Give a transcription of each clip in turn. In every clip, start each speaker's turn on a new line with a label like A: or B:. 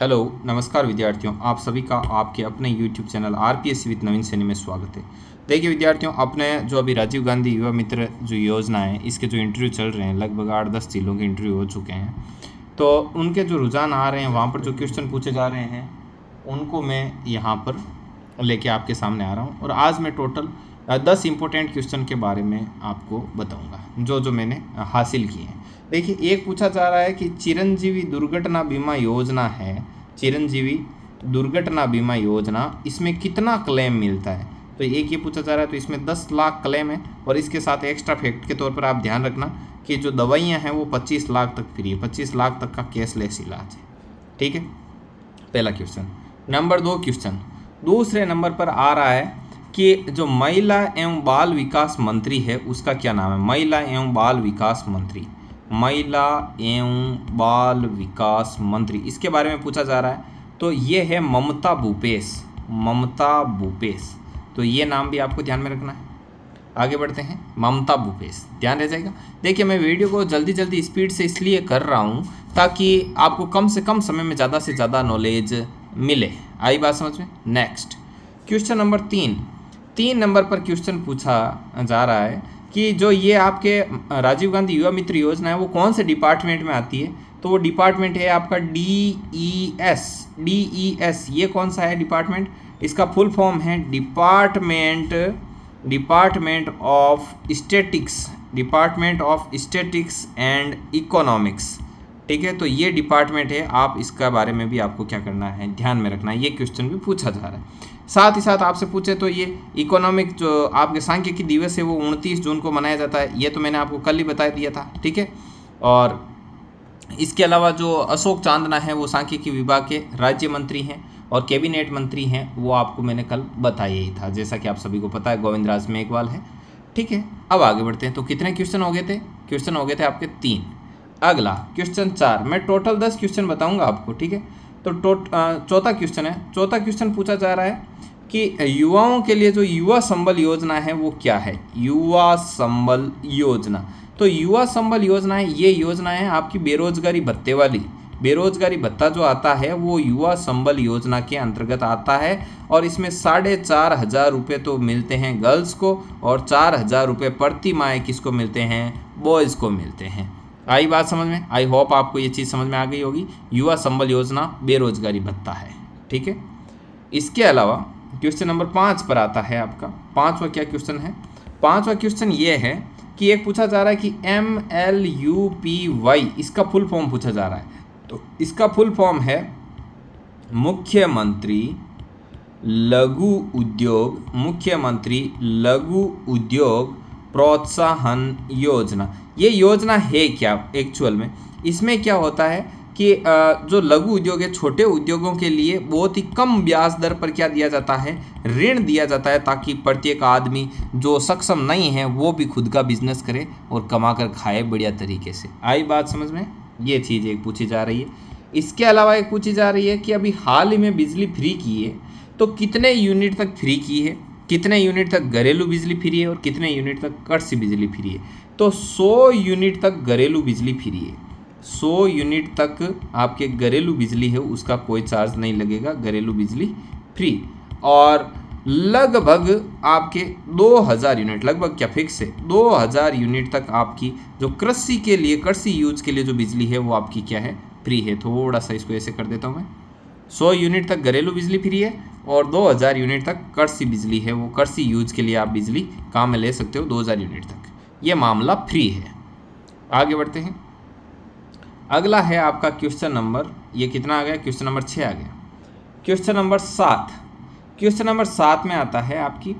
A: hello नमस्कार विद्यार्थियों आप सभी का आपके अपने YouTube channel R P S with Naveen Saini में स्वागत है देखिए विद्यार्थियों अपने जो अभी राजीव गांधी युवा मित्र जो योजना है इसके जो इंटरव्यू चल रहे हैं लगभग आठ दस जिलों के इंटरव्यू हो चुके हैं तो उनके जो रुझान आ रहे हैं वहाँ पर जो क्वेश्चन पूछे जा रहे हैं उनको मैं यहाँ पर लेके आपके सामने आ रहा हूँ और आज मैं टोटल दस इम्पोर्टेंट क्वेश्चन के बारे में आपको बताऊँगा जो जो मैंने हासिल किए हैं देखिए एक पूछा जा रहा है कि चिरंजीवी दुर्घटना बीमा योजना है चिरंजीवी दुर्घटना बीमा योजना इसमें कितना क्लेम मिलता है तो एक ये पूछा जा रहा है तो इसमें दस लाख क्लेम है और इसके साथ एक्स्ट्रा फैक्ट के तौर पर आप ध्यान रखना कि जो दवाइयाँ हैं वो पच्चीस लाख तक फ्री है पच्चीस लाख तक का कैशलेस इलाज है ठीक है पहला क्वेश्चन नंबर दो क्वेश्चन दूसरे नंबर पर आ रहा है कि जो महिला एवं बाल विकास मंत्री है उसका क्या नाम है महिला एवं बाल विकास मंत्री महिला एवं बाल विकास मंत्री इसके बारे में पूछा जा रहा है तो ये है ममता भूपेश ममता भूपेश तो ये नाम भी आपको ध्यान में रखना है आगे बढ़ते हैं ममता भूपेश ध्यान रह जाएगा देखिए मैं वीडियो को जल्दी जल्दी स्पीड से इसलिए कर रहा हूँ ताकि आपको कम से कम समय में ज़्यादा से ज़्यादा नॉलेज मिले आई बात समझ में नेक्स्ट क्वेश्चन नंबर तीन तीन नंबर पर क्वेश्चन पूछा जा रहा है कि जो ये आपके राजीव गांधी युवा मित्र योजना है वो कौन से डिपार्टमेंट में आती है तो वो डिपार्टमेंट है आपका D E S D E S ये कौन सा है डिपार्टमेंट इसका फुल फॉर्म है department department of statics department of statics and economics ठीक है तो ये डिपार्टमेंट है आप इसका बारे में भी आपको क्या करना है ध्यान में रखना है ये क्वेश्चन भी पूछा जा रहा है साथ ही साथ आपसे पूछे तो ये इकोनॉमिक जो आपके सांख्यिकी दिवस है वो उनतीस जून को मनाया जाता है ये तो मैंने आपको कल ही बता दिया था ठीक है और इसके अलावा जो अशोक चांदना है वो सांख्यिकी विभाग के राज्य मंत्री हैं और कैबिनेट मंत्री हैं वो आपको मैंने कल बताया ही था जैसा कि आप सभी को पता है गोविंद राज मेघवाल है ठीक है अब आगे बढ़ते हैं तो कितने क्वेश्चन हो गए थे क्वेश्चन हो गए थे आपके तीन अगला क्वेश्चन चार मैं टोटल दस क्वेश्चन बताऊंगा आपको ठीक है तो टोट चौथा क्वेश्चन है चौथा क्वेश्चन पूछा जा रहा है कि युवाओं के लिए जो युवा संबल योजना है वो क्या है युवा संबल योजना तो युवा संबल योजना है ये योजना है आपकी बेरोजगारी भत्ते वाली बेरोजगारी भत्ता जो आता है वो युवा संबल योजना के अंतर्गत आता है और इसमें साढ़े चार हज़ार रुपये तो मिलते हैं गर्ल्स को और चार हज़ार रुपये प्रति माह किसको मिलते हैं बॉयज़ को मिलते हैं आई बात समझ में आई होप आपको ये चीज़ समझ में आ गई होगी युवा संबल योजना बेरोजगारी भत्ता है ठीक है इसके अलावा क्वेश्चन नंबर पाँच पर आता है आपका पाँचवा क्या क्वेश्चन है पाँचवा क्वेश्चन ये है कि एक पूछा जा रहा है कि M L U P Y इसका फुल फॉर्म पूछा जा रहा है तो इसका फुल फॉर्म है मुख्यमंत्री लघु उद्योग मुख्यमंत्री लघु उद्योग प्रोत्साहन योजना ये योजना है क्या एक्चुअल में इसमें क्या होता है कि जो लघु उद्योग है छोटे उद्योगों के लिए बहुत ही कम ब्याज दर पर क्या दिया जाता है ऋण दिया जाता है ताकि प्रत्येक आदमी जो सक्षम नहीं है वो भी खुद का बिजनेस करे और कमा कर खाए बढ़िया तरीके से आई बात समझ में ये चीज़ एक पूछी जा रही है इसके अलावा एक पूछी जा रही है कि अभी हाल ही में बिजली फ्री की है तो कितने यूनिट तक फ्री की है कितने यूनिट तक घरेलू बिजली फ्री है और कितने यूनिट तक कर्ज सी बिजली फ्री है तो 100 यूनिट तक घरेलू बिजली फ्री है 100 यूनिट तक आपके घरेलू बिजली है उसका कोई चार्ज नहीं लगेगा घरेलू बिजली फ्री और लगभग आपके 2000 यूनिट लगभग क्या फिक्स है 2000 यूनिट तक आपकी जो कृषि के लिए कृषि यूज के लिए जो बिजली है वो आपकी क्या है फ्री है थोड़ा सा इसको ऐसे कर देता हूँ मैं 100 यूनिट तक घरेलू बिजली फ्री है और 2000 यूनिट तक कृषि बिजली है वो कृषि यूज के लिए आप बिजली काम में ले सकते हो 2000 यूनिट तक ये मामला फ्री है आगे बढ़ते हैं अगला है आपका क्वेश्चन नंबर ये कितना आ गया क्वेश्चन नंबर छः आ गया क्वेश्चन नंबर सात क्वेश्चन नंबर सात में आता है आपकी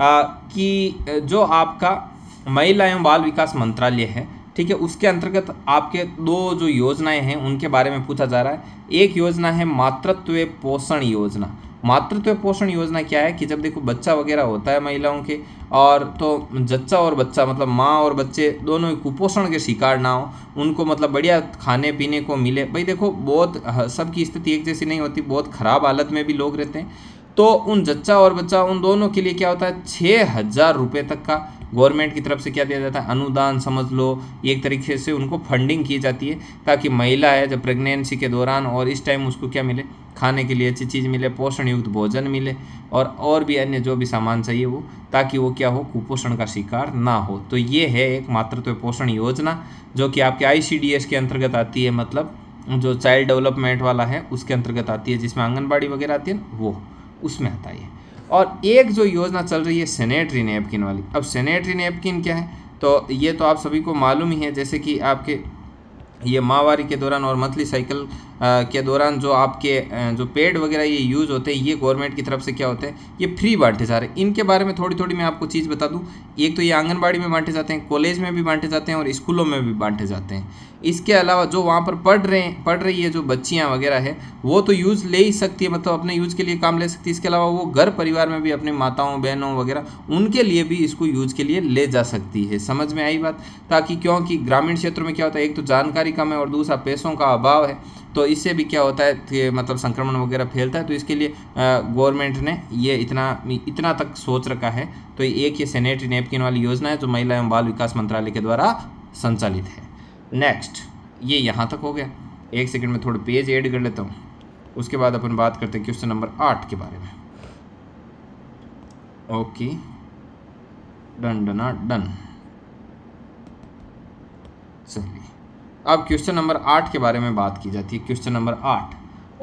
A: आ, कि जो आपका महिला एवं बाल विकास मंत्रालय है ठीक है उसके अंतर्गत आपके दो जो योजनाएं हैं उनके बारे में पूछा जा रहा है एक योजना है मातृत्व पोषण योजना मातृत्व पोषण योजना क्या है कि जब देखो बच्चा वगैरह होता है महिलाओं के और तो जच्चा और बच्चा मतलब माँ और बच्चे दोनों ही कुपोषण के शिकार ना हो उनको मतलब बढ़िया खाने पीने को मिले भाई देखो बहुत सबकी स्थिति एक जैसी नहीं होती बहुत ख़राब हालत में भी लोग रहते हैं तो उन जच्चा और बच्चा उन दोनों के लिए क्या होता है छः हज़ार रुपये तक का गवर्नमेंट की तरफ से क्या दिया जाता है अनुदान समझ लो एक तरीके से उनको फंडिंग की जाती है ताकि महिला है जब प्रेगनेंसी के दौरान और इस टाइम उसको क्या मिले खाने के लिए अच्छी चीज़ मिले पोषण युक्त भोजन मिले और और भी अन्य जो भी सामान चाहिए वो ताकि वो क्या हो कुपोषण का शिकार ना हो तो ये है एक मातृत्व तो पोषण योजना जो कि आपके आई के अंतर्गत आती है मतलब जो चाइल्ड डेवलपमेंट वाला है उसके अंतर्गत आती है जिसमें आंगनबाड़ी वगैरह आती है वो उसमें आता है और एक जो योजना चल रही है सेनेटरी नेपकिन वाली अब सेनेटरी नेपकिन क्या है तो ये तो आप सभी को मालूम ही है जैसे कि आपके ये माहवारी के दौरान और मंथली साइकिल के दौरान जो आपके जो पेड वगैरह ये यूज़ होते हैं ये गवर्नमेंट की तरफ से क्या होते हैं ये फ्री बांटे जा रहे हैं इनके बारे में थोड़ी थोड़ी मैं आपको चीज़ बता दूँ एक तो ये आंगनबाड़ी में बांटे जाते हैं कॉलेज में भी बांटे जाते हैं और स्कूलों में भी बांटे जाते हैं इसके अलावा जो वहाँ पर पढ़ रहे हैं पढ़ रही है जो बच्चियाँ वगैरह है वो तो यूज़ ले ही सकती है मतलब अपने यूज़ के लिए काम ले सकती है इसके अलावा वो घर परिवार में भी अपने माताओं बहनों वगैरह उनके लिए भी इसको यूज़ के लिए ले जा सकती है समझ में आई बात ताकि क्योंकि ग्रामीण क्षेत्रों में क्या होता है एक तो जानकारी कम है और दूसरा पैसों का अभाव है तो इससे भी क्या होता है मतलब संक्रमण वगैरह फैलता है तो इसके लिए गवर्नमेंट ने ये इतना इतना तक सोच रखा है तो एक ये सैनिटरी नेपकिन वाली योजना है जो महिला एवं बाल विकास मंत्रालय के द्वारा संचालित है नेक्स्ट ये यहाँ तक हो गया एक सेकंड में थोड़े पेज ऐड कर लेता हूँ उसके बाद अपन बात करते हैं क्वेश्चन नंबर आठ के बारे में ओके डन डना डन चलिए अब क्वेश्चन नंबर आठ के बारे में बात की जाती है क्वेश्चन नंबर आठ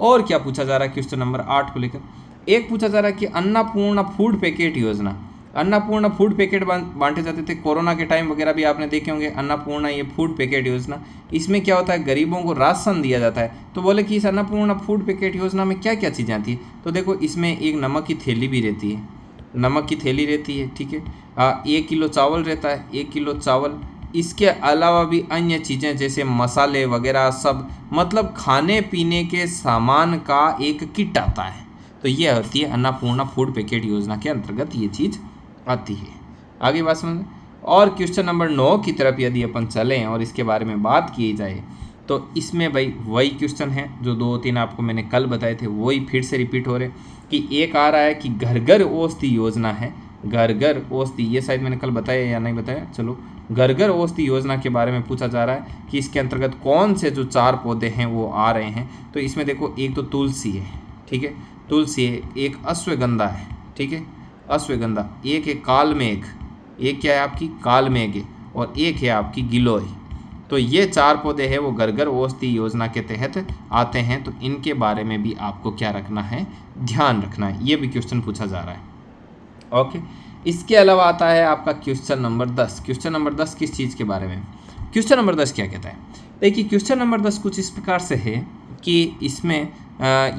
A: और क्या पूछा जा रहा है क्वेश्चन नंबर आठ को लेकर एक पूछा जा रहा है कि अन्नापूर्ण फूड पैकेट योजना अन्नपूर्णा फूड पैकेट बांटे जाते थे कोरोना के टाइम वगैरह भी आपने देखे होंगे अन्नापूर्णा ये फूड पैकेट योजना इसमें क्या होता है गरीबों को राशन दिया जाता है तो बोले कि इस अन्नापूर्णा फूड पैकेट योजना में क्या क्या चीज़ें आती है तो देखो इसमें एक नमक की थैली भी रहती है नमक की थैली रहती है ठीक है एक किलो चावल रहता है एक किलो चावल इसके अलावा भी अन्य चीज़ें जैसे मसाले वगैरह सब मतलब खाने पीने के सामान का एक किट आता है तो यह होती है अन्नपूर्णा फूड पैकेट योजना के अंतर्गत ये चीज़ आती है आगे बात समझ और क्वेश्चन नंबर नौ की तरफ यदि अपन चलें और इसके बारे में बात की जाए तो इसमें भाई वही क्वेश्चन है जो दो तीन आपको मैंने कल बताए थे वही फिर से रिपीट हो रहे कि एक आ रहा है कि घर घर औषधि योजना है घर घर औषधि ये शायद मैंने कल बताया या नहीं बताया चलो घर घर औषधि योजना के बारे में पूछा जा रहा है कि इसके अंतर्गत कौन से जो चार पौधे हैं वो आ रहे हैं तो इसमें देखो एक तो तुलसी है ठीक है तुलसी है एक अश्वगंधा है ठीक है अश्वगंधा एक है काल मेघ एक क्या है आपकी काल मेघ है और एक है आपकी गिलोय तो ये चार पौधे हैं वो गरगर औषधि योजना के तहत आते हैं तो इनके बारे में भी आपको क्या रखना है ध्यान रखना है ये भी क्वेश्चन पूछा जा रहा है ओके इसके अलावा आता है आपका क्वेश्चन नंबर दस क्वेश्चन नंबर दस किस चीज़ के बारे में क्वेश्चन नंबर दस क्या कहता है देखिए क्वेश्चन नंबर दस कुछ इस प्रकार से है कि इसमें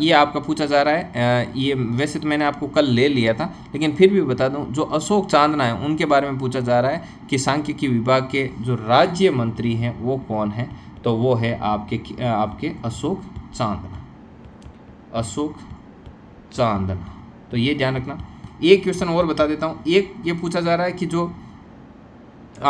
A: ये आपका पूछा जा रहा है ये वैसे तो मैंने आपको कल ले लिया था लेकिन फिर भी बता दूं जो अशोक चांदना है उनके बारे में पूछा जा रहा है कि सांख्यिकी विभाग के जो राज्य मंत्री हैं वो कौन है तो वो है आपके आपके अशोक चांदना अशोक चांदना तो ये ध्यान रखना एक क्वेश्चन और बता देता हूँ एक ये पूछा जा रहा है कि जो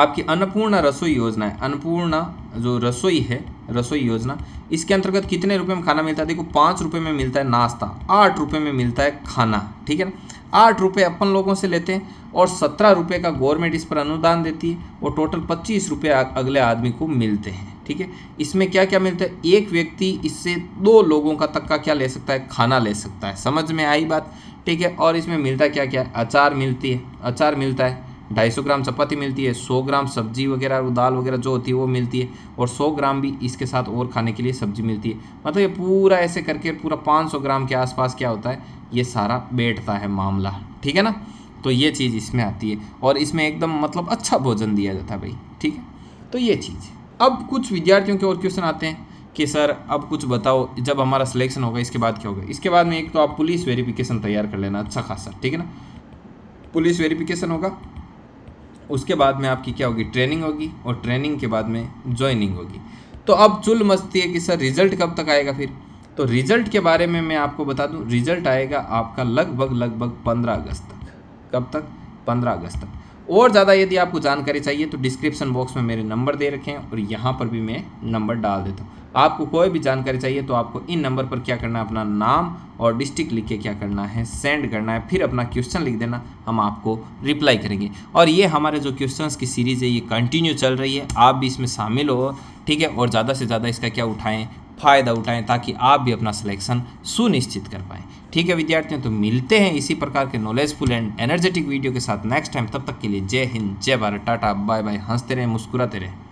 A: आपकी अन्नपूर्णा रसोई योजना है अन्नपूर्णा जो रसोई है रसोई योजना इसके अंतर्गत कितने रुपए में खाना मिलता है देखो पाँच रुपये में मिलता है नाश्ता आठ रुपये में मिलता है खाना ठीक है ना आठ रुपये अपन लोगों से लेते हैं और सत्रह रुपये का गवर्नमेंट इस पर अनुदान देती है और टोटल पच्चीस रुपये अगले आदमी को मिलते हैं ठीक है इसमें क्या क्या मिलता है एक व्यक्ति इससे दो लोगों का तक का क्या ले सकता है खाना ले सकता है समझ में आई बात ठीक है और इसमें मिलता क्या क्या अचार मिलती है अचार मिलता है ढाई सौ ग्राम चपाती मिलती है सौ ग्राम सब्जी वगैरह दाल वगैरह जो होती है वो मिलती है और सौ ग्राम भी इसके साथ और खाने के लिए सब्जी मिलती है मतलब ये पूरा ऐसे करके पूरा पाँच सौ ग्राम के आसपास क्या होता है ये सारा बैठता है मामला ठीक है ना तो ये चीज़ इसमें आती है और इसमें एकदम मतलब अच्छा भोजन दिया जाता है भाई ठीक है तो ये चीज़ अब कुछ विद्यार्थियों के और क्वेश्चन आते हैं कि सर अब कुछ बताओ जब हमारा सिलेक्शन होगा इसके बाद क्या होगा इसके बाद में एक तो आप पुलिस वेरिफिकेशन तैयार कर लेना अच्छा खासा ठीक है ना पुलिस वेरिफिकेशन होगा उसके बाद में आपकी क्या होगी ट्रेनिंग होगी और ट्रेनिंग के बाद में ज्वाइनिंग होगी तो अब चुल मस्ती है कि सर रिजल्ट कब तक आएगा फिर तो रिजल्ट के बारे में मैं आपको बता दूं रिजल्ट आएगा आपका लगभग लगभग पंद्रह अगस्त तक कब तक पंद्रह अगस्त तक और ज़्यादा यदि आपको जानकारी चाहिए तो डिस्क्रिप्शन बॉक्स में मेरे नंबर दे रखे हैं और यहाँ पर भी मैं नंबर डाल देता हूँ आपको कोई भी जानकारी चाहिए तो आपको इन नंबर पर क्या करना है अपना नाम और डिस्ट्रिक्ट लिख के क्या करना है सेंड करना है फिर अपना क्वेश्चन लिख देना हम आपको रिप्लाई करेंगे और ये हमारे जो क्वेश्चंस की सीरीज़ है ये कंटिन्यू चल रही है आप भी इसमें शामिल हो ठीक है और ज़्यादा से ज़्यादा इसका क्या उठाएँ फ़ायदा उठाएं ताकि आप भी अपना सिलेक्शन सुनिश्चित कर पाएँ ठीक है विद्यार्थियों तो मिलते हैं इसी प्रकार के नॉलेजफुल एंड एनर्जेटिक वीडियो के साथ नेक्स्ट टाइम तब तक के लिए जय हिंद जय भारत टाटा बाय बाय हंसते रहें मुस्कुराते रहें